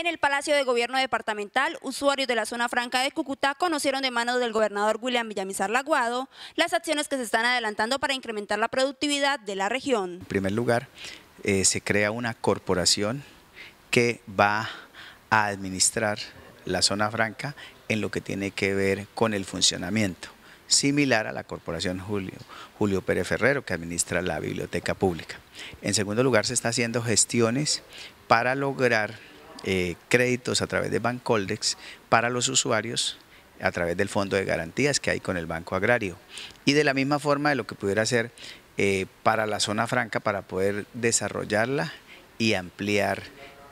En el Palacio de Gobierno Departamental, usuarios de la zona franca de Cúcuta conocieron de manos del gobernador William Villamizar Laguado las acciones que se están adelantando para incrementar la productividad de la región. En primer lugar, eh, se crea una corporación que va a administrar la zona franca en lo que tiene que ver con el funcionamiento, similar a la Corporación Julio, Julio Pérez Ferrero, que administra la biblioteca pública. En segundo lugar, se está haciendo gestiones para lograr eh, créditos a través de Bancoldex para los usuarios a través del fondo de garantías que hay con el Banco Agrario. Y de la misma forma de lo que pudiera hacer eh, para la zona franca para poder desarrollarla y ampliar,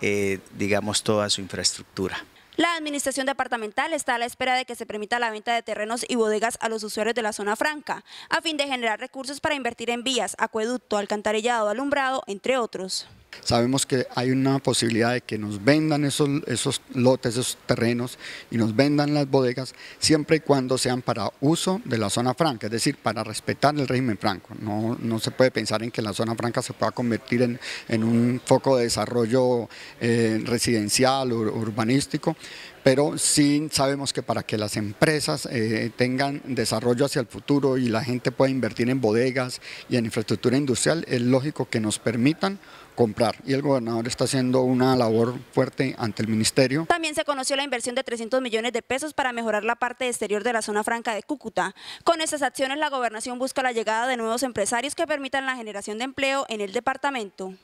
eh, digamos, toda su infraestructura. La administración departamental está a la espera de que se permita la venta de terrenos y bodegas a los usuarios de la zona franca, a fin de generar recursos para invertir en vías, acueducto, alcantarillado, alumbrado, entre otros sabemos que hay una posibilidad de que nos vendan esos, esos lotes, esos terrenos y nos vendan las bodegas siempre y cuando sean para uso de la zona franca, es decir, para respetar el régimen franco. No, no se puede pensar en que la zona franca se pueda convertir en, un foco de desarrollo eh, residencial o urbanístico, pero sí sabemos que para que las empresas eh, tengan desarrollo hacia el futuro y la gente pueda invertir en bodegas y en infraestructura industrial, es lógico que nos permitan comprar y el gobernador está haciendo una labor fuerte ante el ministerio. También se conoció la inversión de 300 millones de pesos para mejorar la parte exterior de la zona franca de Cúcuta. Con estas acciones la gobernación busca la llegada de nuevos empresarios que permitan la generación de empleo en el departamento.